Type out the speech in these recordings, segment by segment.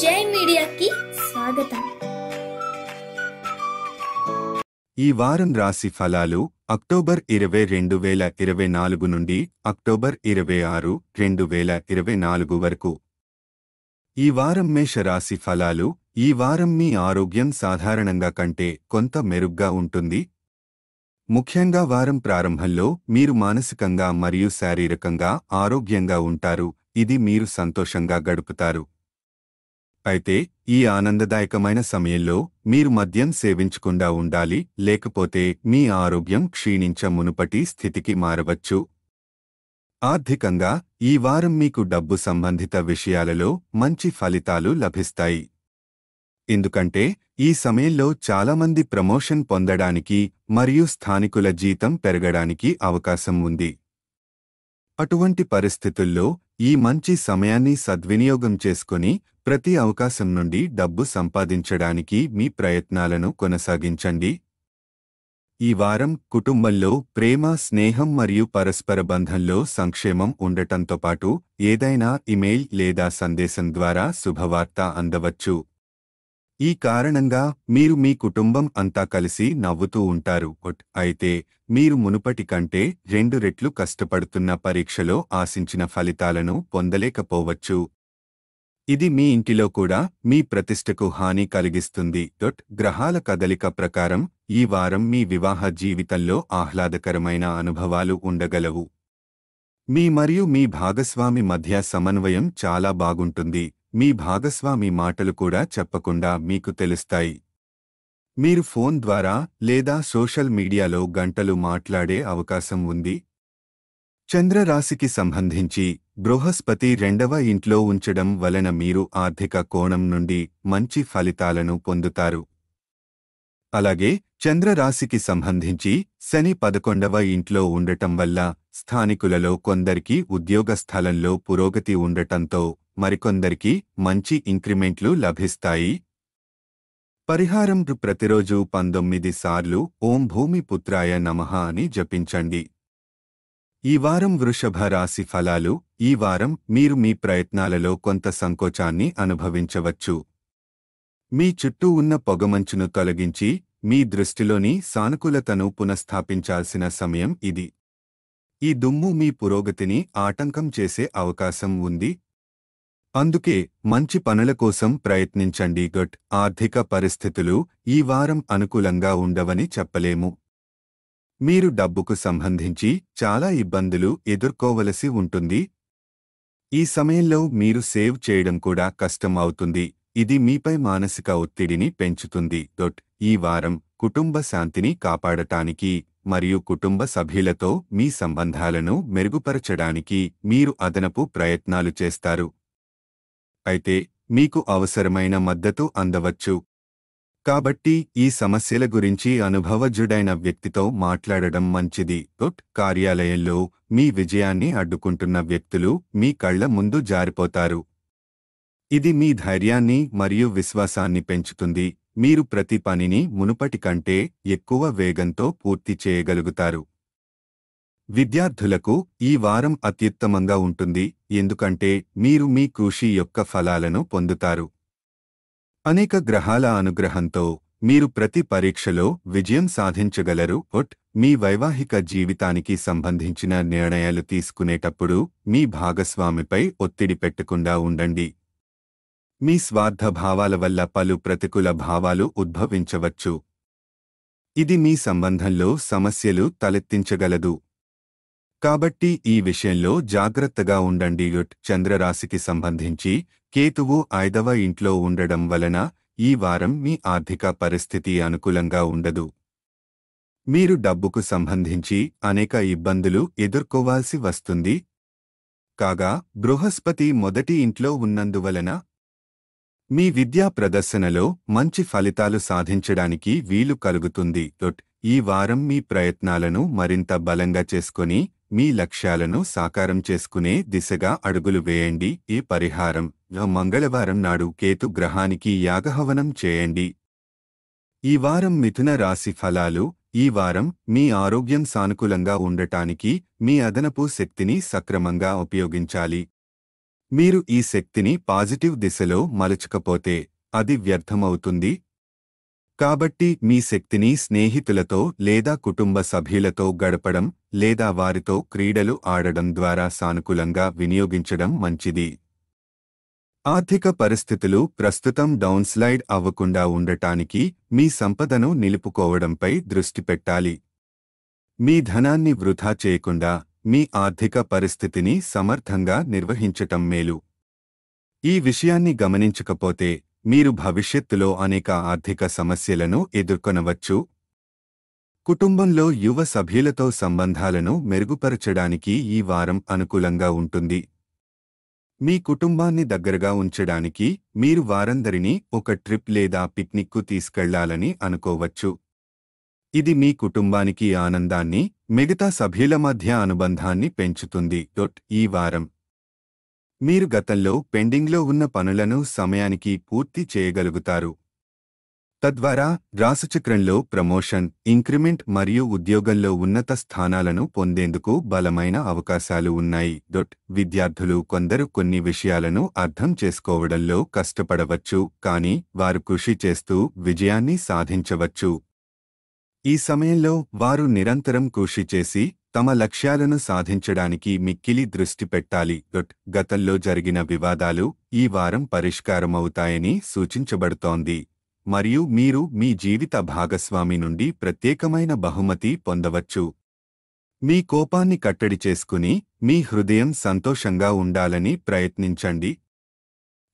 జై మీడియాకి స్వాగతం ఈ వారం రాశి ఫలాలు అక్టోబర్ ఇరవై రెండు వేల ఇరవై నాలుగు నుండి అక్టోబర్ ఇరవై ఆరు రెండు వేల ఇరవై నాలుగు వరకు ఈ వారం మేష రాశి ఫలాలు ఈ వారం మీ ఆరోగ్యం సాధారణంగా కంటే కొంత మెరుగ్గా ఉంటుంది ముఖ్యంగా వారం ప్రారంభంలో మీరు మానసికంగా మరియు శారీరకంగా ఆరోగ్యంగా ఉంటారు ఇది మీరు సంతోషంగా గడుపుతారు అయితే ఈ ఆనందదాయకమైన సమయంలో మీరు మద్యం సేవించకుండా ఉండాలి లేకపోతే మీ ఆరోగ్యం క్షీణించ మునుపటి స్థితికి మారవచ్చు ఆర్థికంగా ఈ వారం మీకు డబ్బు సంబంధిత విషయాలలో మంచి ఫలితాలు లభిస్తాయి ఎందుకంటే ఈ సమయంలో చాలామంది ప్రమోషన్ పొందడానికి మరియు స్థానికుల జీతం పెరగడానికి అవకాశం ఉంది అటువంటి పరిస్థితుల్లో ఈ మంచి సమయాన్ని సద్వినియోగం చేసుకుని ప్రతి అవకాశం నుండి డబ్బు సంపాదించడానికి మీ ప్రయత్నాలను కొనసాగించండి ఈ వారం కుటుంబంలో ప్రేమ స్నేహం మరియు పరస్పర బంధంలో సంక్షేమం ఉండటంతో పాటు ఏదైనా ఇమెయిల్ లేదా సందేశం ద్వారా శుభవార్త అందవచ్చు ఈ కారణంగా మీరు మీ కుటుంబం అంతా కలిసి నవ్వుతూ ఉంటారు అయితే మీరు మునుపటి కంటే రెండు రెట్లు కష్టపడుతున్న పరీక్షలో ఆశించిన ఫలితాలను పొందలేకపోవచ్చు ఇది మీ ఇంటిలో కూడా మీ ప్రతిష్టకు హాని కలిగిస్తుంది డొట్ గ్రహాల కదలిక ప్రకారం ఈ వారం మీ వివాహ జీవితంలో ఆహ్లాదకరమైన అనుభవాలు ఉండగలవు మీ మరియు మీ భాగస్వామి మధ్య సమన్వయం చాలా బాగుంటుంది మీ భాగస్వామి మాటలు కూడా చెప్పకుండా మీకు తెలుస్తాయి మీరు ఫోన్ ద్వారా లేదా సోషల్ మీడియాలో గంటలు మాట్లాడే అవకాశం ఉంది చంద్రరాశికి సంబంధించి బృహస్పతి రెండవ ఇంట్లో ఉంచడం వలన మీరు ఆర్థిక కోణం నుండి మంచి ఫలితాలను పొందుతారు అలాగే చంద్రరాశికి సంబంధించి శని పదకొండవ ఇంట్లో ఉండటం వల్ల స్థానికులలో కొందరికి ఉద్యోగ స్థలంలో పురోగతి ఉండటంతో మరికొందరికి మంచి ఇంక్రిమెంట్లు లభిస్తాయి పరిహారం ప్రతిరోజు పంతొమ్మిది సార్లు ఓం భూమి పుత్రాయ నమః అని జపించండి ఈ వారం వృషభ రాశి ఫలాలు ఈ వారం మీరు మీ ప్రయత్నాలలో కొంత సంకోచాన్ని అనుభవించవచ్చు మీ చుట్టూ ఉన్న పొగమంచును తొలగించి మీ దృష్టిలోని సానుకూలతను పునఃస్థాపించాల్సిన సమయం ఇది ఈ దుమ్ము మీ పురోగతిని ఆటంకం చేసే అవకాశం ఉంది అందుకే మంచి పనుల కోసం ప్రయత్నించండి గట్ ఆర్థిక పరిస్థితులు ఈ వారం అనుకూలంగా ఉండవని చెప్పలేము మీరు డబ్బుకు సంబంధించి చాలా ఇబ్బందులు ఎదుర్కోవలసి ఉంటుంది ఈ సమయంలో మీరు సేవ్ చేయడం కూడా కష్టం అవుతుంది ఇది మీపై మానసిక ఒత్తిడిని పెంచుతుంది డొట్ ఈ వారం కుటుంబ శాంతిని కాపాడటానికి మరియు కుటుంబ సభ్యులతో మీ సంబంధాలను మెరుగుపరచడానికి మీరు అదనపు ప్రయత్నాలు చేస్తారు అయితే మీకు అవసరమైన మద్దతు అందవచ్చు కాబట్టి ఈ సమస్యల గురించి అనుభవజుడైన వ్యక్తితో మాట్లాడడం మంచిది కార్యాలయంలో మీ విజయాన్ని అడ్డుకుంటున్న వ్యక్తులు మీ కళ్ల ముందు జారిపోతారు ఇది మీ ధైర్యాన్ని మరియు విశ్వాసాన్ని పెంచుతుంది మీరు ప్రతి పనిని మునుపటి కంటే ఎక్కువ వేగంతో పూర్తి చేయగలుగుతారు విద్యార్థులకు ఈ వారం అత్యుత్తమంగా ఉంటుంది ఎందుకంటే మీరు మీ కృషి యొక్క ఫలాలను పొందుతారు అనేక గ్రహాల అనుగ్రహంతో మీరు ప్రతి పరీక్షలో విజయం సాధించగలరు ఒట్ మీ వైవాహిక జీవితానికి సంబంధించిన నిర్ణయాలు తీసుకునేటప్పుడు మీ భాగస్వామిపై ఒత్తిడి పెట్టకుండా ఉండండి మీ స్వార్థ భావాల వల్ల పలు ప్రతికూల భావాలు ఉద్భవించవచ్చు ఇది మీ సంబంధంలో సమస్యలు తలెత్తించగలదు కాబట్టి ఈ విషయంలో జాగ్రత్తగా ఉండండి యుట్ చంద్రరాశికి సంబంధించి కేతువు ఐదవ ఇంట్లో ఉండడం వలన ఈ వారం మీ ఆర్థిక పరిస్థితి అనుకూలంగా ఉండదు మీరు డబ్బుకు సంబంధించి అనేక ఇబ్బందులు ఎదుర్కోవాల్సి వస్తుంది కాగా బృహస్పతి మొదటి ఇంట్లో ఉన్నందువలన మీ విద్యా ప్రదర్శనలో మంచి ఫలితాలు సాధించడానికి వీలు కలుగుతుంది ఈ వారం మీ ప్రయత్నాలను మరింత బలంగా చేసుకుని మీ లక్ష్యాలను సాకారం చేసుకునే దిశగా అడుగులు వేయండి ఈ పరిహారం మంగళవారం నాడు కేతు గ్రహానికి యాగహవనం చేయండి ఈ వారం మిథున రాశి ఫలాలు ఈ వారం మీ ఆరోగ్యం సానుకూలంగా ఉండటానికి మీ అదనపు శక్తిని సక్రమంగా ఉపయోగించాలి మీరు ఈ శక్తిని పాజిటివ్ దిశలో మలచకపోతే అది వ్యర్థమవుతుంది కాబట్టి మీ శక్తిని స్నేహితులతో లేదా కుటుంబ సభ్యులతో గడపడం లేదా వారితో క్రీడలు ఆడడం ద్వారా సానుకూలంగా వినియోగించడం మంచిది ఆర్థిక పరిస్థితులు ప్రస్తుతం డౌన్స్లైడ్ అవ్వకుండా ఉండటానికి మీ సంపదను నిలుపుకోవడంపై దృష్టి పెట్టాలి మీ ధనాన్ని వృధా చేయకుండా మీ ఆర్థిక పరిస్థితిని సమర్థంగా నిర్వహించటం మేలు ఈ విషయాన్ని గమనించకపోతే మీరు భవిష్యత్తులో అనేక ఆర్థిక సమస్యలను ఎదుర్కొనవచ్చు కుటుంబంలో యువ సభ్యులతో సంబంధాలను మెరుగుపరచడానికి ఈ వారం అనుకూలంగా ఉంటుంది మీ కుటుంబాన్ని దగ్గరగా ఉంచడానికి మీరు వారందరినీ ఒక ట్రిప్ లేదా పిక్నిక్కు తీసుకెళ్లాలని అనుకోవచ్చు ఇది మీ కుటుంబానికి ఆనందాన్ని మిగతా సభ్యుల మధ్య అనుబంధాన్ని పెంచుతుంది డొట్ ఈ వారం మీరు గతంలో పెండింగ్లో ఉన్న పనులను సమయానికి పూర్తి చేయగలుగుతారు తద్వారా రాసుచక్రంలో ప్రమోషన్ ఇంక్రిమెంట్ మరియు ఉద్యోగంలో ఉన్నత స్థానాలను పొందేందుకు బలమైన అవకాశాలు ఉన్నాయి డొట్ విద్యార్థులు కొందరు కొన్ని విషయాలను అర్థం చేసుకోవడంలో కష్టపడవచ్చు కానీ వారు కృషి చేస్తూ విజయాన్ని సాధించవచ్చు ఈ సమయంలో వారు నిరంతరం కృషి చేసి తమ లక్ష్యాలను సాధించడానికి మిక్కిలి దృష్టి పెట్టాలి డొట్ గతంలో జరిగిన వివాదాలు ఈ వారం పరిష్కారమవుతాయని సూచించబడుతోంది మరియు మీరు మీ జీవిత భాగస్వామి నుండి ప్రత్యేకమైన బహుమతి పొందవచ్చు మీ కోపాన్ని కట్టడి చేసుకుని మీ హృదయం సంతోషంగా ఉండాలని ప్రయత్నించండి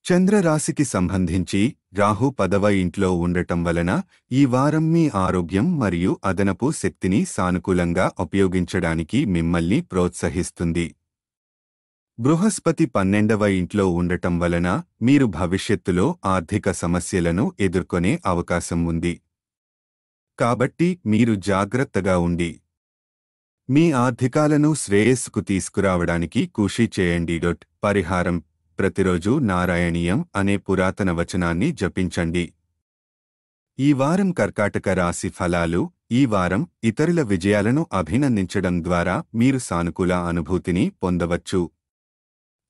చంద్రరాశికి సంబంధించి రాహు పదవ ఇంట్లో ఉండటం వలన ఈ వారం మీ ఆరోగ్యం మరియు అదనపు శక్తిని సానుకూలంగా ఉపయోగించడానికి మిమ్మల్ని ప్రోత్సహిస్తుంది బృహస్పతి పన్నెండవ ఇంట్లో ఉండటం వలన మీరు భవిష్యత్తులో ఆర్థిక సమస్యలను ఎదుర్కొనే అవకాశం ఉంది కాబట్టి మీరు జాగ్రత్తగా ఉండి మీ ఆర్థికాలను శ్రేయస్సుకు తీసుకురావడానికి కృషి చేయండి డొట్ పరిహారం ప్రతిరోజు నారాయణీయం అనే పురాతన వచనాన్ని జపించండి ఈ వారం కర్కాటక రాశి ఫలాలు ఈ వారం ఇతరుల విజయాలను అభినందించడం ద్వారా మీరు సానుకూల అనుభూతిని పొందవచ్చు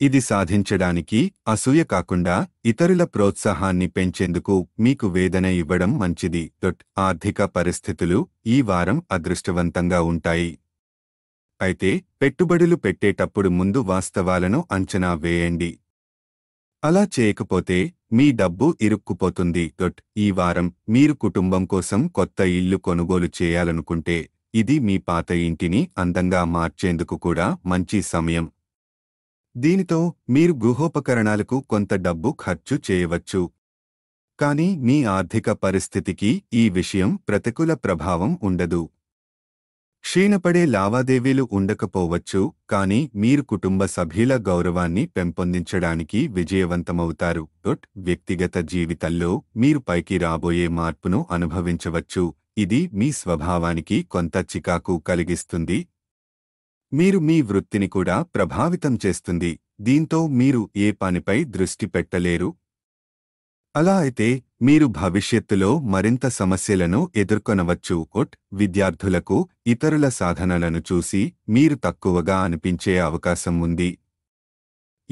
ఇది సాధించడానికి అసూయ కాకుండా ఇతరుల ప్రోత్సాహాన్ని పెంచేందుకు మీకు వేదన ఇవ్వడం మంచిది డొట్ ఆర్థిక పరిస్థితులు ఈ వారం అదృష్టవంతంగా ఉంటాయి అయితే పెట్టుబడులు పెట్టేటప్పుడు ముందు వాస్తవాలను అంచనా వేయండి అలా చేయకపోతే మీ డబ్బు ఇరుక్కుపోతుంది డొట్ ఈ వారం మీరు కుటుంబం కోసం కొత్త ఇల్లు కొనుగోలు చేయాలనుకుంటే ఇది మీ పాత ఇంటిని అందంగా మార్చేందుకు కూడా మంచి సమయం దీనితో మీరు గృహోపకరణాలకు కొంత డబ్బు ఖర్చు చేయవచ్చు కానీ మీ ఆర్థిక పరిస్థితికి ఈ విషయం ప్రతికూల ప్రభావం ఉండదు క్షీణపడే లావాదేవీలు ఉండకపోవచ్చు కానీ మీరు కుటుంబ సభ్యుల గౌరవాన్ని పెంపొందించడానికి విజయవంతమవుతారు డొట్ వ్యక్తిగత జీవితంలో మీరు పైకి రాబోయే మార్పును అనుభవించవచ్చు ఇది మీ స్వభావానికి కొంత చికాకు కలిగిస్తుంది మీరు మీ వృత్తిని కూడా ప్రభావితం చేస్తుంది దీంతో మీరు ఏ పనిపై దృష్టి పెట్టలేరు అలా అయితే మీరు భవిష్యత్తులో మరింత సమస్యలను ఎదుర్కొనవచ్చు ఒట్ విద్యార్థులకు ఇతరుల సాధనలను చూసి మీరు తక్కువగా అనిపించే అవకాశం ఉంది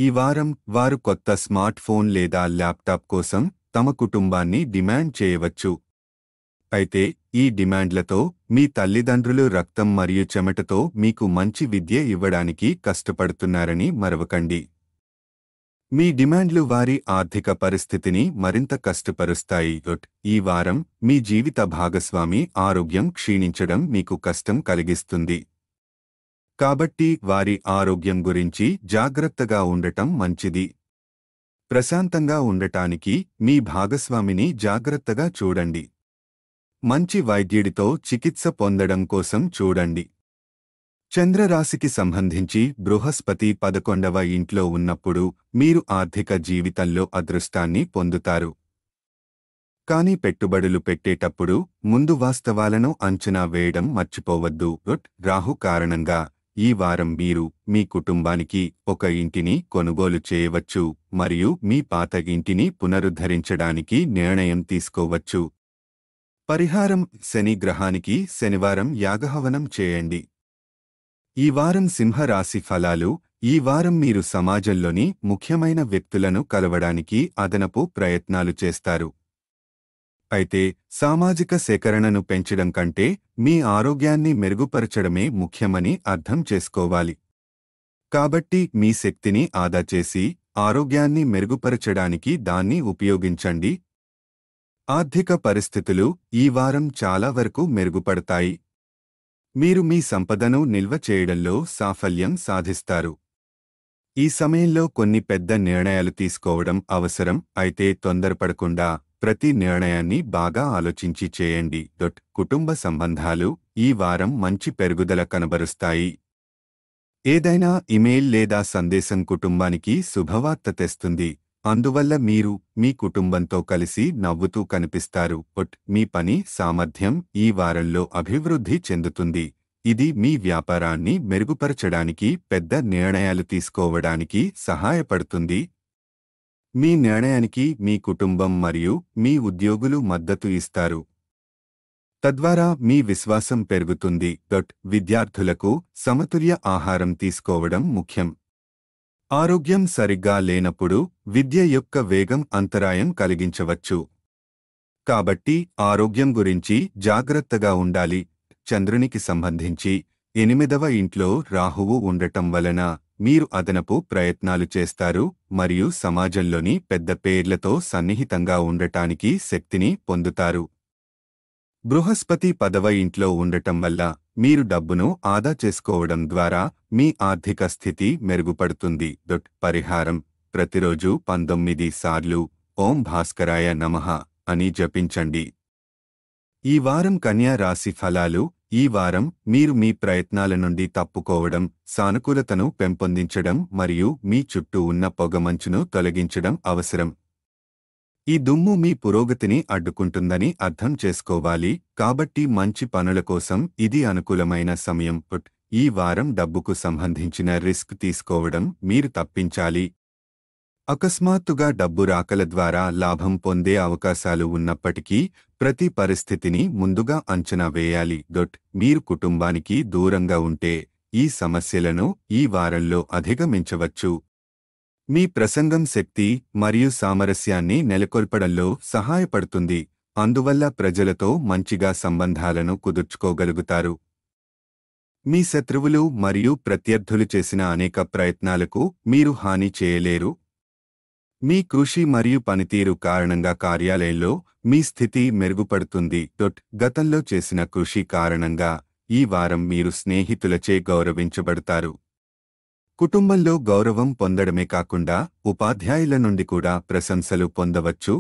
ఈ వారం వారు కొత్త స్మార్ట్ ఫోన్ లేదా ల్యాప్టాప్ కోసం తమ కుటుంబాన్ని డిమాండ్ చేయవచ్చు అయితే ఈ డిమాండ్లతో మీ తల్లిదండ్రులు రక్తం మరియు చెమటతో మీకు మంచి విద్య ఇవ్వడానికి కష్టపడుతున్నారని మరవకండి మీ డిమాండ్లు వారి ఆర్థిక పరిస్థితిని మరింత కష్టపరుస్తాయి ఈ వారం మీ జీవిత భాగస్వామి ఆరోగ్యం క్షీణించడం మీకు కష్టం కలిగిస్తుంది కాబట్టి వారి ఆరోగ్యం గురించి జాగ్రత్తగా ఉండటం మంచిది ప్రశాంతంగా ఉండటానికి మీ భాగస్వామిని జాగ్రత్తగా చూడండి మంచి వైద్యుడితో చికిత్స పొందడం కోసం చూడండి చంద్రరాశికి సంబంధించి బృహస్పతి పదకొండవ ఇంట్లో ఉన్నప్పుడు మీరు ఆర్థిక జీవితంలో అదృష్టాన్ని పొందుతారు కానీ పెట్టుబడులు పెట్టేటప్పుడు ముందు వాస్తవాలను అంచనా వేయడం మర్చిపోవద్దు రాహు కారణంగా ఈ వారం మీరు మీ కుటుంబానికి ఒక ఇంటిని కొనుగోలు చేయవచ్చు మరియు మీ పాత ఇంటిని పునరుద్ధరించడానికి నిర్ణయం తీసుకోవచ్చు పరిహారం శని గ్రహానికి శనివారం యాగహవనం చేయండి ఈ వారం సింహరాశి ఫలాలు ఈ వారం మీరు సమాజంలోని ముఖ్యమైన వ్యక్తులను కలవడానికి అదనపు ప్రయత్నాలు చేస్తారు అయితే సామాజిక సేకరణను పెంచడం కంటే మీ ఆరోగ్యాన్ని మెరుగుపరచడమే ముఖ్యమని అర్థం చేసుకోవాలి కాబట్టి మీ శక్తిని ఆదా చేసి ఆరోగ్యాన్ని మెరుగుపరచడానికి దాన్ని ఉపయోగించండి ఆర్థిక పరిస్థితులు ఈ వారం చాలా వరకు మెరుగుపడతాయి మీరు మీ సంపదను నిల్వ చేయడంలో సాఫల్యం సాధిస్తారు ఈ సమయంలో కొన్ని పెద్ద నిర్ణయాలు తీసుకోవడం అవసరం అయితే తొందరపడకుండా ప్రతి నిర్ణయాన్ని బాగా ఆలోచించి చేయండి డొట్ కుటుంబ సంబంధాలు ఈ వారం మంచి పెరుగుదల కనబరుస్తాయి ఏదైనా ఇమెయిల్ లేదా సందేశం కుటుంబానికి శుభవార్త తెస్తుంది అందువల్ల మీరు మీ కుటుంబంతో కలిసి నవ్వుతూ కనిపిస్తారు బట్ మీ పని సామర్థ్యం ఈ వారంలో అభివృద్ధి చెందుతుంది ఇది మీ వ్యాపారాన్ని మెరుగుపరచడానికి పెద్ద నిర్ణయాలు తీసుకోవడానికి సహాయపడుతుంది మీ నిర్ణయానికి మీ కుటుంబం మరియు మీ ఉద్యోగులు మద్దతు ఇస్తారు తద్వారా మీ విశ్వాసం పెరుగుతుంది దట్ విద్యార్థులకు సమతుల్య ఆహారం తీసుకోవడం ముఖ్యం ఆరోగ్యం సరిగ్గా లేనప్పుడు విద్య యొక్క వేగం అంతరాయం కలిగించవచ్చు కాబట్టి ఆరోగ్యం గురించి జాగ్రత్తగా ఉండాలి చంద్రునికి సంబంధించి ఎనిమిదవ ఇంట్లో రాహువు ఉండటం వలన మీరు అదనపు ప్రయత్నాలు చేస్తారు మరియు సమాజంలోని పెద్ద పేర్లతో సన్నిహితంగా ఉండటానికి శక్తిని పొందుతారు బృహస్పతి పదవ ఇంట్లో ఉండటం వల్ల మీరు డబ్బును ఆదా చేసుకోవడం ద్వారా మీ ఆర్థిక స్థితి మెరుగుపడుతుంది దొట్ పరిహారం ప్రతిరోజు పంతొమ్మిది సార్లు ఓం భాస్కరాయ నమః అని జపించండి ఈ వారం కన్యా రాశి ఫలాలు ఈ వారం మీరు మీ ప్రయత్నాల నుండి తప్పుకోవడం సానుకూలతను పెంపొందించడం మరియు మీ చుట్టూ ఉన్న పొగమంచును తొలగించడం అవసరం ఈ దుమ్ము మీ పురోగతిని అడ్డుకుంటుందని అర్థం చేసుకోవాలి కాబట్టి మంచి పనుల కోసం ఇది అనుకూలమైన సమయం పుట్ ఈ వారం డబ్బుకు సంబంధించిన రిస్క్ తీసుకోవడం మీరు తప్పించాలి అకస్మాత్తుగా డబ్బు రాకల ద్వారా లాభం పొందే అవకాశాలు ఉన్నప్పటికీ ప్రతి పరిస్థితిని ముందుగా అంచనా వేయాలి డొట్ మీరు కుటుంబానికి దూరంగా ఉంటే ఈ సమస్యలను ఈ వారంలో అధిగమించవచ్చు మీ ప్రసంగం శక్తి మరియు సామరస్యాన్ని నెలకొల్పడంలో సహాయపడుతుంది అందువల్ల ప్రజలతో మంచిగా సంబంధాలను కుదుర్చుకోగలుగుతారు మీ శత్రువులు మరియు ప్రత్యర్థులు చేసిన అనేక ప్రయత్నాలకు మీరు హాని చేయలేరు మీ కృషి మరియు పనితీరు కారణంగా కార్యాలయంలో మీ స్థితి మెరుగుపడుతుంది డొట్ గతంలో చేసిన కృషి కారణంగా ఈ వారం మీరు స్నేహితులచే గౌరవించబడతారు కుటుంబంలో గౌరవం పొందడమే కాకుండా ఉపాధ్యాయుల నుండి కూడా ప్రశంసలు పొందవచ్చు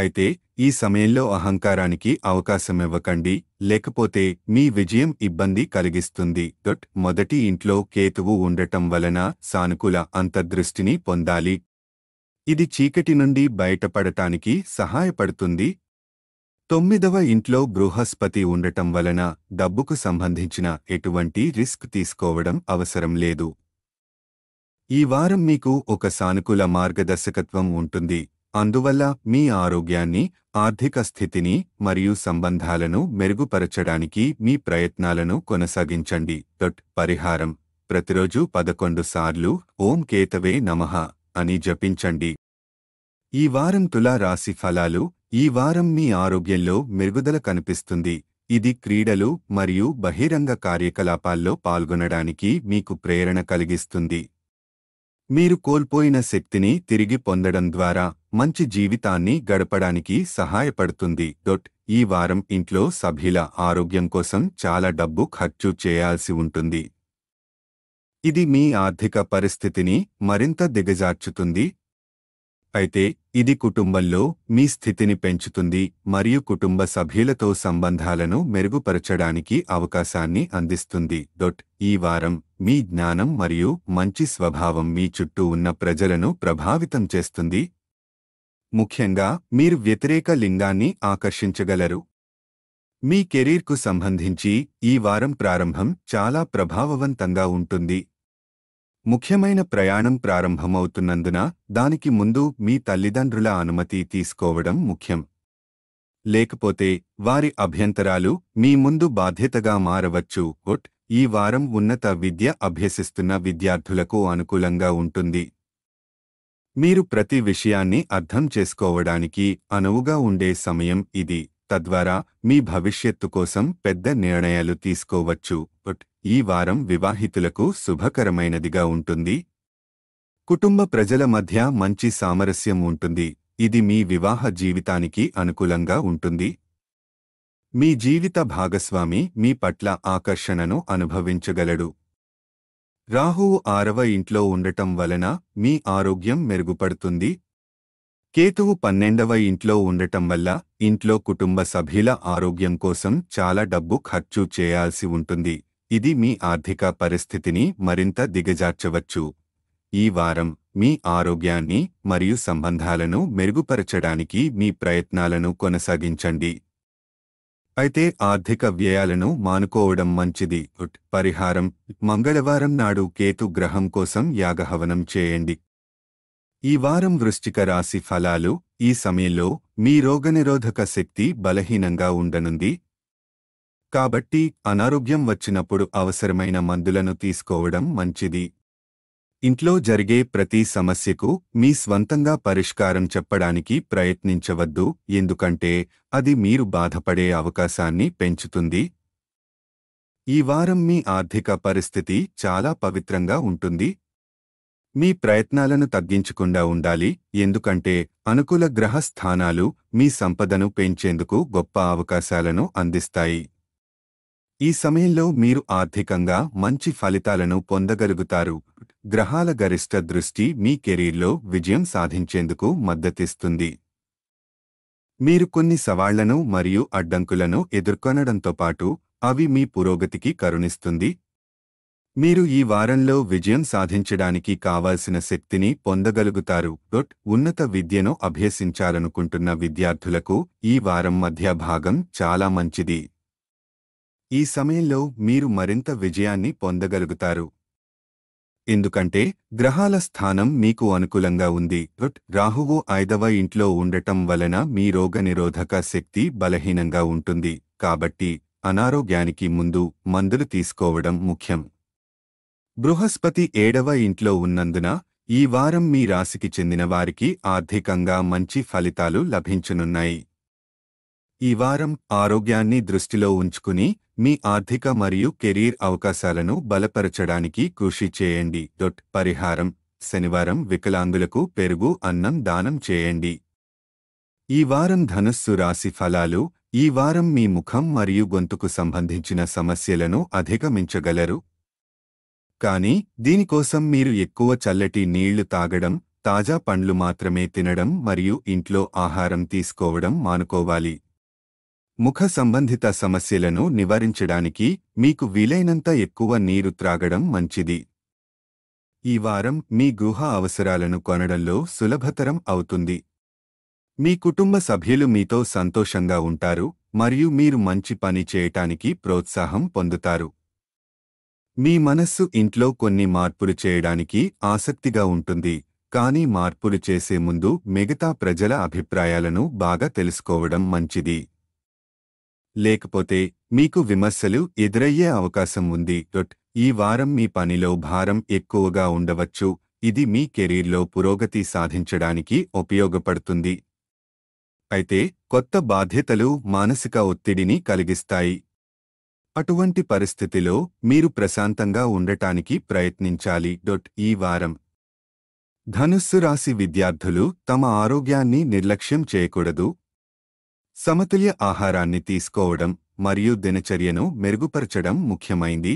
అయితే ఈ సమయంలో అహంకారానికి అవకాశమివ్వకండి లేకపోతే మీ విజయం ఇబ్బంది కలిగిస్తుంది డొట్ మొదటి ఇంట్లో కేతువు ఉండటం వలన సానుకూల అంతర్దృష్టిని పొందాలి ఇది చీకటి నుండి బయటపడటానికి సహాయపడుతుంది తొమ్మిదవ ఇంట్లో బృహస్పతి ఉండటం వలన డబ్బుకు సంబంధించిన ఎటువంటి రిస్క్ తీసుకోవడం అవసరం లేదు ఈ వారం మీకు ఒక సానుకూల మార్గదర్శకత్వం ఉంటుంది అందువల్ల మీ ఆరోగ్యాన్ని ఆర్థిక స్థితిని మరియు సంబంధాలను మెరుగుపరచడానికి మీ ప్రయత్నాలను కొనసాగించండి తొట్ పరిహారం ప్రతిరోజు పదకొండు సార్లు ఓం కేతవే నమః అని జపించండి ఈ వారం తులా రాశి ఫలాలు ఈ వారం మీ ఆరోగ్యంలో మెరుగుదల కనిపిస్తుంది ఇది క్రీడలు మరియు బహిరంగ కార్యకలాపాల్లో పాల్గొనడానికి మీకు ప్రేరణ కలిగిస్తుంది మీరు కోల్పోయిన శక్తిని తిరిగి పొందడం ద్వారా మంచి జీవితాన్ని గడపడానికి సహాయపడుతుంది డొట్ ఈ వారం ఇంట్లో సభ్యుల ఆరోగ్యం కోసం చాలా డబ్బు ఖర్చు చేయాల్సి ఉంటుంది ఇది మీ ఆర్థిక పరిస్థితిని మరింత దిగజార్చుతుంది అయితే ఇది కుటుంబంలో మీ స్థితిని పెంచుతుంది మరియు కుటుంబ సభ్యులతో సంబంధాలను మెరుగుపరచడానికి అవకాశాన్ని అందిస్తుంది డొట్ ఈ వారం మీ జ్ఞానం మరియు మంచి స్వభావం మీ చుట్టూ ఉన్న ప్రజలను ప్రభావితం చేస్తుంది ముఖ్యంగా మీరు వ్యతిరేక లింగాన్ని ఆకర్షించగలరు మీ కెరీర్కు సంబంధించి ఈ వారం ప్రారంభం చాలా ప్రభావవంతంగా ఉంటుంది ముఖ్యమైన ప్రయాణం ప్రారంభమవుతున్నందున దానికి ముందు మీ తల్లిదండ్రుల అనుమతి తీసుకోవడం ముఖ్యం లేకపోతే వారి అభ్యంతరాలు మీ ముందు బాధ్యతగా మారవచ్చు ఒట్ ఈ వారం ఉన్నత విద్య అభ్యసిస్తున్న విద్యార్థులకు అనుకూలంగా ఉంటుంది మీరు ప్రతి విషయాన్ని అర్థం చేసుకోవడానికి అనువుగా ఉండే సమయం ఇది తద్వారా మీ భవిష్యత్తు కోసం పెద్ద నిర్ణయాలు తీసుకోవచ్చు ఈ వారం వివాహితులకు శుభకరమైనదిగా ఉంటుంది కుటుంబ ప్రజల మధ్య మంచి సామరస్యం ఉంటుంది ఇది మీ వివాహ జీవితానికి అనుకూలంగా ఉంటుంది మీ జీవిత భాగస్వామి మీ పట్ల ఆకర్షణను అనుభవించగలడు రాహువు ఆరవ ఇంట్లో ఉండటం వలన మీ ఆరోగ్యం మెరుగుపడుతుంది కేతువు పన్నెండవ ఇంట్లో ఉండటం వల్ల ఇంట్లో కుటుంబ సభ్యుల ఆరోగ్యం కోసం చాలా డబ్బు ఖర్చు చేయాల్సి ఉంటుంది ఇది మీ ఆర్థిక పరిస్థితిని మరింత దిగజార్చవచ్చు ఈ వారం మీ ఆరోగ్యాన్ని మరియు సంబంధాలను మెరుగుపరచడానికి మీ ప్రయత్నాలను కొనసాగించండి అయితే ఆర్థిక వ్యయాలను మానుకోవడం మంచిది పరిహారం మంగళవారం నాడు కేతు గ్రహం కోసం యాగహవనం చేయండి ఈ వారం వృష్టిక రాశి ఫలాలు ఈ సమయంలో మీ రోగనిరోధక శక్తి బలహీనంగా ఉండనుంది కాబట్టి అనారోగ్యం వచ్చినప్పుడు అవసరమైన మందులను తీసుకోవడం మంచిది ఇంట్లో జరిగే ప్రతి సమస్యకు మీ స్వంతంగా పరిష్కారం చెప్పడానికి ప్రయత్నించవద్దు ఎందుకంటే అది మీరు బాధపడే అవకాశాన్ని పెంచుతుంది ఈ వారం మీ ఆర్థిక పరిస్థితి చాలా పవిత్రంగా ఉంటుంది మీ ప్రయత్నాలను తగ్గించకుండా ఉండాలి ఎందుకంటే అనుకూల గ్రహ స్థానాలు మీ సంపదను పెంచేందుకు గొప్ప అవకాశాలను అందిస్తాయి ఈ సమయంలో మీరు ఆర్థికంగా మంచి ఫలితాలను పొందగలుగుతారు గ్రహాల గరిష్ట దృష్టి మీ కెరీర్లో విజయం సాధించేందుకు మద్దతిస్తుంది మీరు కొన్ని సవాళ్లను మరియు అడ్డంకులను ఎదుర్కొనడంతో పాటు అవి మీ పురోగతికి కరుణిస్తుంది మీరు ఈ వారంలో విజయం సాధించడానికి కావాల్సిన శక్తిని పొందగలుగుతారు డొట్ ఉన్నత విద్యను అభ్యసించాలనుకుంటున్న విద్యార్థులకు ఈ వారం మధ్య భాగం చాలా మంచిది ఈ సమయంలో మీరు మరింత విజయాన్ని పొందగలుగుతారు ఎందుకంటే గ్రహాల స్థానం మీకు అనుకూలంగా ఉంది డొట్ రాహువు ఐదవ ఇంట్లో ఉండటం వలన మీ రోగనిరోధక శక్తి బలహీనంగా ఉంటుంది కాబట్టి అనారోగ్యానికి ముందు మందులు తీసుకోవడం ముఖ్యం బృహస్పతి ఏడవ ఇంట్లో ఉన్నందున ఈ వారం మీ రాశికి చెందిన వారికి ఆర్థికంగా మంచి ఫలితాలు లభించనున్నాయి ఈ వారం ఆరోగ్యాన్ని దృష్టిలో ఉంచుకుని మీ ఆర్థిక మరియు కెరీర్ అవకాశాలను బలపరచడానికి కృషి చేయండి డొట్ పరిహారం శనివారం వికలాంగులకు పెరుగు అన్నం దానం చేయండి ఈ వారం ధనుస్సు రాశి ఫలాలు ఈ వారం మీ ముఖం మరియు గొంతుకు సంబంధించిన సమస్యలను అధిగమించగలరు కానీ దీనికోసం మీరు ఎక్కువ చల్లటి నీళ్లు తాగడం తాజా పండ్లు మాత్రమే తినడం మరియు ఇంట్లో ఆహారం తీసుకోవడం మానుకోవాలి ముఖ సంబంధిత సమస్యలను నివారించడానికి మీకు వీలైనంత ఎక్కువ నీరు త్రాగడం మంచిది ఈ వారం మీ గృహ అవసరాలను కొనడంలో సులభతరం అవుతుంది మీ కుటుంబ సభ్యులు మీతో సంతోషంగా ఉంటారు మరియు మీరు మంచి పని చేయటానికి ప్రోత్సాహం పొందుతారు మీ మనస్సు ఇంట్లో కొన్ని మార్పులు చేయడానికి ఆసక్తిగా ఉంటుంది కానీ మార్పులు చేసే ముందు మిగతా ప్రజల అభిప్రాయాలను బాగా తెలుసుకోవడం మంచిది లేకపోతే మీకు విమర్శలు ఎదురయ్యే అవకాశం ఉంది ఈ వారం మీ పనిలో భారం ఎక్కువగా ఉండవచ్చు ఇది మీ కెరీర్లో పురోగతి సాధించడానికి ఉపయోగపడుతుంది అయితే కొత్త బాధ్యతలు మానసిక ఒత్తిడిని కలిగిస్తాయి అటువంటి పరిస్థితిలో మీరు ప్రశాంతంగా ఉండటానికి ప్రయత్నించాలి డొట్ ఈ వారం ధనుస్సు రాశి విద్యార్థులు తమ ఆరోగ్యాన్ని నిర్లక్ష్యం చేయకూడదు సమతుల్య ఆహారాన్ని తీసుకోవడం మరియు దినచర్యను మెరుగుపరచడం ముఖ్యమైంది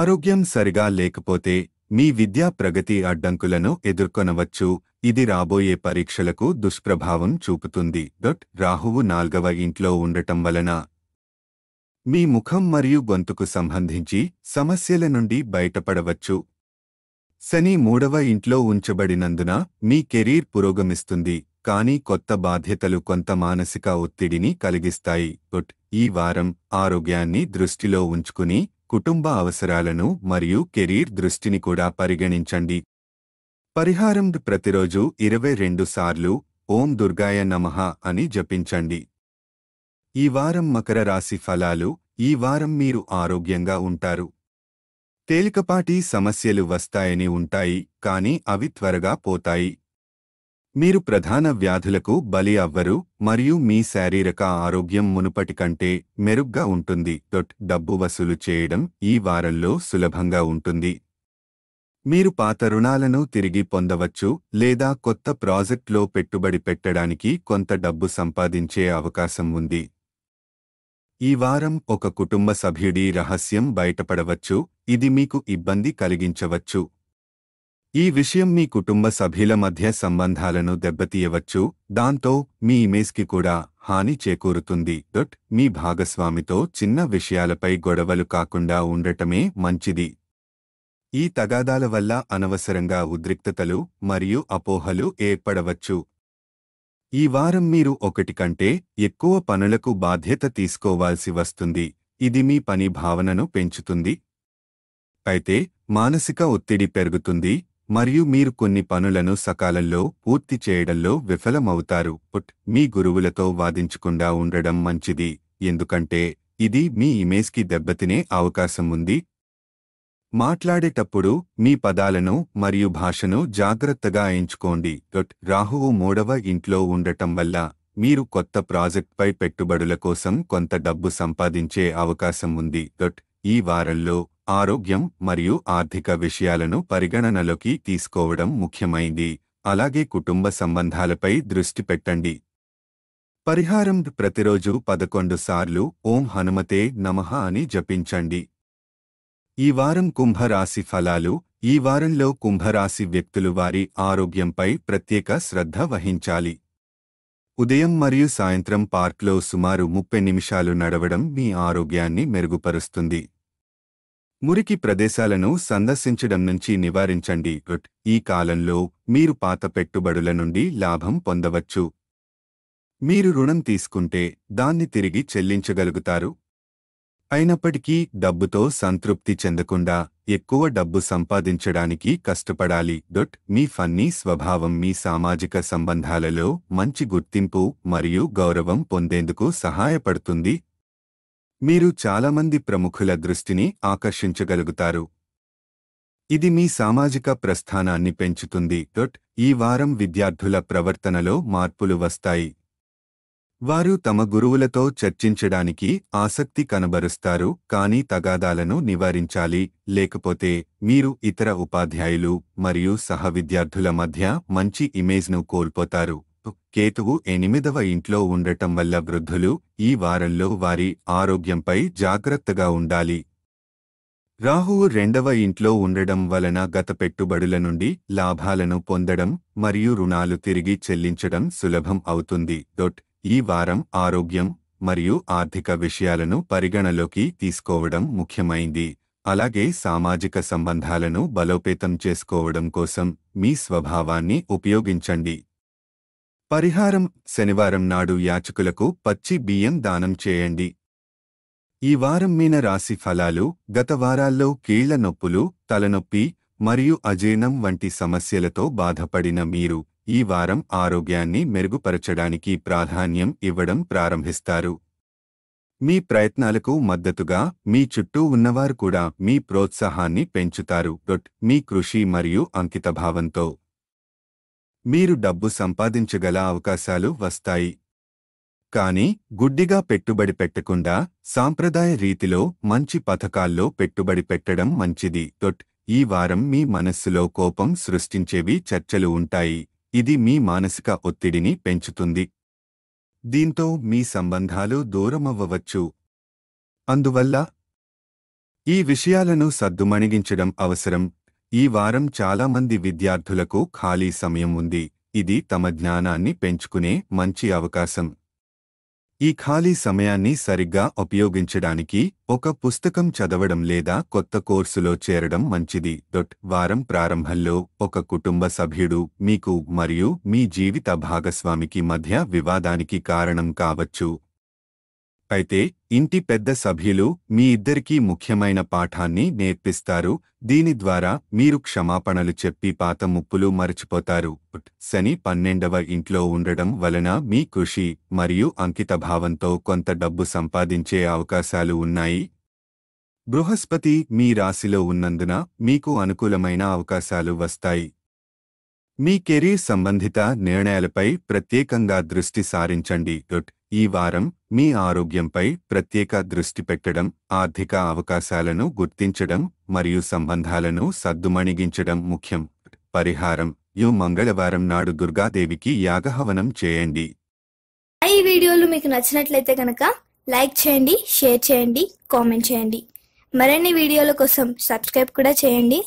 ఆరోగ్యం సరిగా లేకపోతే మీ విద్యా ప్రగతి అడ్డంకులను ఎదుర్కొనవచ్చు ఇది రాబోయే పరీక్షలకు దుష్ప్రభావం చూపుతుంది డొట్ రాహువు నాల్గవ ఇంట్లో ఉండటం వలన మీ ముఖం మరియు గొంతుకు సంబంధించి సమస్యల నుండి బయటపడవచ్చు శని మూడవ ఇంట్లో ఉంచబడినందున మీ కెరీర్ పురోగమిస్తుంది కానీ కొత్త బాధ్యతలు కొంత మానసిక ఒత్తిడిని కలిగిస్తాయి గుట్ ఈ వారం ఆరోగ్యాన్ని దృష్టిలో ఉంచుకుని కుటుంబ అవసరాలను మరియు కెరీర్ దృష్టిని కూడా పరిగణించండి పరిహారం ప్రతిరోజు ఇరవై రెండు సార్లు ఓం దుర్గాయ నమః అని జపించండి ఈ వారం మకర రాశి ఫలాలు ఈ వారం మీరు ఆరోగ్యంగా ఉంటారు తేలికపాటి సమస్యలు వస్తాయని ఉంటాయి కాని అవి త్వరగా పోతాయి మీరు ప్రధాన వ్యాధులకు బలి అవ్వరు మరియు మీ శారీరక ఆరోగ్యం మునుపటి కంటే మెరుగ్గా ఉంటుంది తొట్ డబ్బు వసూలు చేయడం ఈ వారంలో సులభంగా ఉంటుంది మీరు పాత రుణాలను తిరిగి పొందవచ్చు లేదా కొత్త ప్రాజెక్ట్లో పెట్టుబడి పెట్టడానికి కొంత డబ్బు సంపాదించే అవకాశం ఉంది ఈ వారం ఒక కుటుంబ సభ్యుడి రహస్యం బయటపడవచ్చు ఇది మీకు ఇబ్బంది కలిగించవచ్చు ఈ విషయం మీ కుటుంబ సభ్యుల మధ్య సంబంధాలను దెబ్బతీయవచ్చు దాంతో మీ ఇమేజ్కి కూడా హాని చేకూరుతుంది దొట్ మీ భాగస్వామితో చిన్న విషయాలపై గొడవలు కాకుండా ఉండటమే మంచిది ఈ తగాదాల వల్ల అనవసరంగా ఉద్రిక్తతలు మరియు అపోహలు ఏర్పడవచ్చు ఈ వారం మీరు ఒకటి కంటే ఎక్కువ పనులకు బాధ్యత తీసుకోవాల్సి వస్తుంది ఇది మీ పని భావనను పెంచుతుంది అయితే మానసిక ఒత్తిడి పెరుగుతుంది మరియు మీరు కొన్ని పనులను సకాలంలో పూర్తి చేయడంలో విఫలమవుతారు మీ గురువులతో వాదించకుండా ఉండడం మంచిది ఎందుకంటే ఇది మీ ఇమేజ్కి దెబ్బతినే అవకాశం ఉంది మాట్లాడేటప్పుడు మీ పదాలను మరియు భాషను జాగ్రత్తగా ఎంచుకోండి రాహువు మూడవ ఇంట్లో ఉండటం వల్ల మీరు కొత్త ప్రాజెక్ట్పై పెట్టుబడుల కోసం కొంత డబ్బు సంపాదించే అవకాశం ఉంది ఈ వారంలో ఆరోగ్యం మరియు ఆర్థిక విషయాలను పరిగణనలోకి తీసుకోవడం ముఖ్యమైంది అలాగే కుటుంబ సంబంధాలపై దృష్టి పెట్టండి పరిహారం ప్రతిరోజు పదకొండు సార్లు ఓం హనుమతే నమః అని జపించండి ఈ వారం కుంభరాశి ఫలాలు ఈ వారంలో కుంభరాశి వ్యక్తులు వారి ఆరోగ్యంపై ప్రత్యేక శ్రద్ధ వహించాలి ఉదయం మరియు సాయంత్రం పార్క్లో సుమారు ముప్పై నిమిషాలు నడవడం మీ ఆరోగ్యాన్ని మెరుగుపరుస్తుంది మురికి ప్రదేశాలను సందర్శించడం నుంచి నివారించండి ఈ కాలంలో మీరు పాత పెట్టుబడుల నుండి లాభం పొందవచ్చు మీరు రుణం తీసుకుంటే దాన్ని తిరిగి చెల్లించగలుగుతారు అయినప్పటికీ డబ్బుతో సంతృప్తి చెందకుండా ఎక్కువ డబ్బు సంపాదించడానికి కష్టపడాలి డొట్ మీ ఫన్నీ స్వభావం మీ సామాజిక సంబంధాలలో మంచి గుర్తింపు మరియు గౌరవం పొందేందుకు సహాయపడుతుంది మీరు చాలామంది ప్రముఖుల దృష్టిని ఆకర్షించగలుగుతారు ఇది మీ సామాజిక ప్రస్థానాన్ని పెంచుతుంది డొట్ ఈ వారం విద్యార్థుల ప్రవర్తనలో మార్పులు వస్తాయి వారు తమ గురువులతో చర్చించడానికి ఆసక్తి కనబరుస్తారు కానీ తగాదాలను నివారించాలి లేకపోతే మీరు ఇతర ఉపాధ్యాయులు మరియు సహ మధ్య మంచి ఇమేజ్ను కోల్పోతారు కేతువు ఎనిమిదవ ఇంట్లో ఉండటం వల్ల వృద్ధులు ఈ వారంలో వారి ఆరోగ్యంపై జాగ్రత్తగా ఉండాలి రాహువు రెండవ ఇంట్లో ఉండడం వలన గత పెట్టుబడుల నుండి లాభాలను పొందడం మరియు రుణాలు తిరిగి చెల్లించడం సులభం అవుతుంది డొట్ ఈ వారం ఆరోగ్యం మరియు ఆర్థిక విషయాలను పరిగణలోకి తీసుకోవడం ముఖ్యమైంది అలాగే సామాజిక సంబంధాలను బలోపేతం చేసుకోవడం కోసం మీ స్వభావాన్ని ఉపయోగించండి పరిహారం శనివారం నాడు యాచకులకు పచ్చి బియ్యం దానం చేయండి ఈ వారం మీన రాశి ఫలాలు గత వారాల్లో కీళ్ల నొప్పులు తలనొప్పి మరియు అజీర్ణం వంటి సమస్యలతో బాధపడిన మీరు ఈ వారం ఆరోగ్యాన్ని మెరుగుపరచడానికి ప్రాధాన్యం ఇవ్వడం ప్రారంభిస్తారు మీ ప్రయత్నాలకు మద్దతుగా మీ చుట్టూ ఉన్నవారు కూడా మీ ప్రోత్సాహాన్ని పెంచుతారు మీ కృషి మరియు అంకితభావంతో మీరు డబ్బు సంపాదించగల అవకాశాలు వస్తాయి కానీ గుడ్డిగా పెట్టుబడి పెట్టకుండా సాంప్రదాయ రీతిలో మంచి పథకాల్లో పెట్టుబడి పెట్టడం మంచిది ఈ వారం మీ మనస్సులో కోపం సృష్టించేవి చర్చలు ఉంటాయి ఇది మీ మానసిక ఒత్తిడిని పెంచుతుంది దీంతో మీ సంబంధాలు దూరమవ్వవచ్చు అందువల్ల ఈ విషయాలను సద్దుమణిగించడం అవసరం ఈ వారం చాలామంది విద్యార్థులకు ఖాళీ సమయం ఉంది ఇది తమ జ్ఞానాన్ని పెంచుకునే మంచి అవకాశం ఈ ఖాళీ సమయాన్ని సరిగ్గా ఉపయోగించడానికి ఒక పుస్తకం చదవడం లేదా కొత్త కోర్సులో చేరడం మంచిది డొట్ వారం ప్రారంభంలో ఒక కుటుంబ సభ్యుడు మీకు మరియు మీ జీవిత భాగస్వామికి మధ్య వివాదానికి కారణం కావచ్చు అయితే ఇంటి పెద్ద సభ్యులు మీ ఇద్దరికీ ముఖ్యమైన పాఠాన్ని నేర్పిస్తారు దీని ద్వారా మీరు క్షమాపణలు చెప్పి పాత ముప్పులు మరచిపోతారు శని పన్నెండవ ఇంట్లో ఉండడం వలన మీ కృషి మరియు అంకితభావంతో కొంత డబ్బు సంపాదించే అవకాశాలు ఉన్నాయి బృహస్పతి మీ రాశిలో ఉన్నందున మీకు అనుకూలమైన అవకాశాలు వస్తాయి మీ కెరీర్ సంబంధిత నిర్ణయాలపై ప్రత్యేకంగా దృష్టి సారించండి ఈ వారం మీ ఆరోగ్యంపై ప్రత్యేక దృష్టి పెట్టడం ఆర్థిక అవకాశాలను గుర్తించడం మరియు సంబంధాలను సద్దుమణిగించడం ముఖ్యం పరిహారం యు మంగళవారం నాడు దుర్గాదేవికి యాగహవనం చేయండి ఈ వీడియోలు మీకు నచ్చినట్లయితే కనుక లైక్ చేయండి షేర్ చేయండి కామెంట్ చేయండి మరిన్ని వీడియోల కోసం సబ్స్క్రైబ్ కూడా చేయండి